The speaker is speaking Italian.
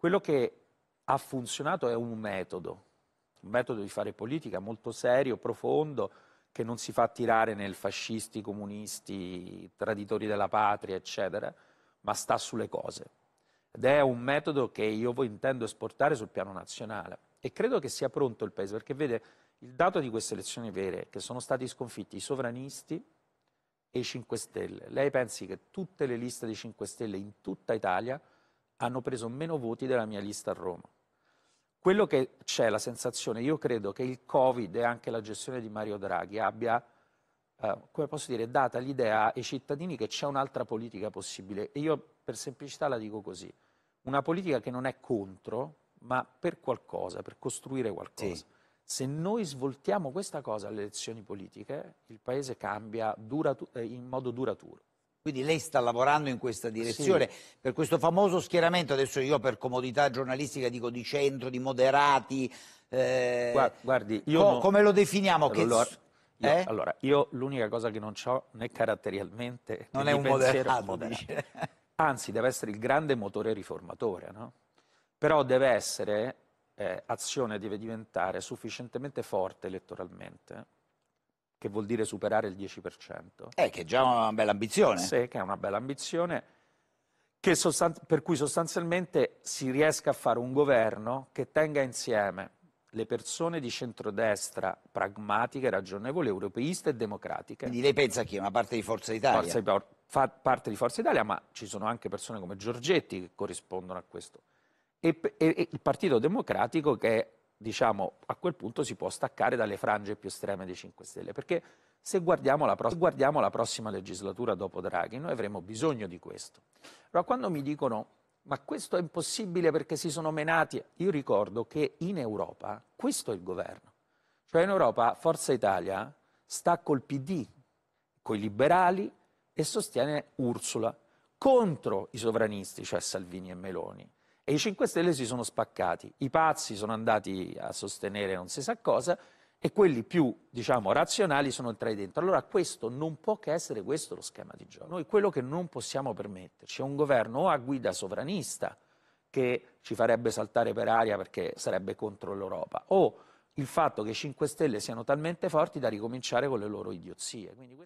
Quello che ha funzionato è un metodo, un metodo di fare politica molto serio, profondo, che non si fa tirare nel fascisti, comunisti, traditori della patria, eccetera, ma sta sulle cose. Ed è un metodo che io intendo esportare sul piano nazionale e credo che sia pronto il Paese, perché vede il dato di queste elezioni vere, che sono stati sconfitti i sovranisti e i 5 Stelle. Lei pensi che tutte le liste dei 5 Stelle in tutta Italia hanno preso meno voti della mia lista a Roma. Quello che c'è, la sensazione, io credo che il Covid e anche la gestione di Mario Draghi abbia, eh, come posso dire, data l'idea ai cittadini che c'è un'altra politica possibile. E io per semplicità la dico così, una politica che non è contro, ma per qualcosa, per costruire qualcosa. Sì. Se noi svoltiamo questa cosa alle elezioni politiche, il Paese cambia durato, eh, in modo duraturo. Quindi lei sta lavorando in questa direzione, sì. per questo famoso schieramento, adesso io per comodità giornalistica dico di centro, di moderati, eh, Guardi, io co no, come lo definiamo? Allora, che... io, eh? allora, io l'unica cosa che non ho né caratterialmente non né è un moderato, moderato. anzi deve essere il grande motore riformatore, no? però deve essere, eh, azione deve diventare sufficientemente forte elettoralmente che vuol dire superare il 10%. Eh, che è già una bella ambizione. Sì, che è una bella ambizione, per cui sostanzialmente si riesca a fare un governo che tenga insieme le persone di centrodestra pragmatiche, ragionevoli, europeiste e democratiche. Quindi lei pensa che è una parte di Forza Italia? Forza, fa parte di Forza Italia, ma ci sono anche persone come Giorgetti che corrispondono a questo. E, e, e il Partito Democratico che diciamo, a quel punto si può staccare dalle frange più estreme dei 5 Stelle, perché se guardiamo la, pro- guardiamo la prossima legislatura dopo Draghi, noi avremo bisogno di questo. Allora, quando mi dicono ma questo è impossibile perché si sono menati, io ricordo che in Europa questo è il governo. Cioè in Europa Forza Italia sta col PD, coi liberali e sostiene Ursula contro i sovranisti, cioè Salvini e Meloni. E i 5 Stelle si sono spaccati, i pazzi sono andati a sostenere non si sa cosa e quelli più, diciamo, razionali sono tra i dentro. Allora questo non può che essere questo lo schema di gioco. Noi quello che non possiamo permetterci è un governo o a guida sovranista che ci farebbe saltare per aria perché sarebbe contro l'Europa o il fatto che i 5 Stelle siano talmente forti da ricominciare con le loro idiozie. Quindi...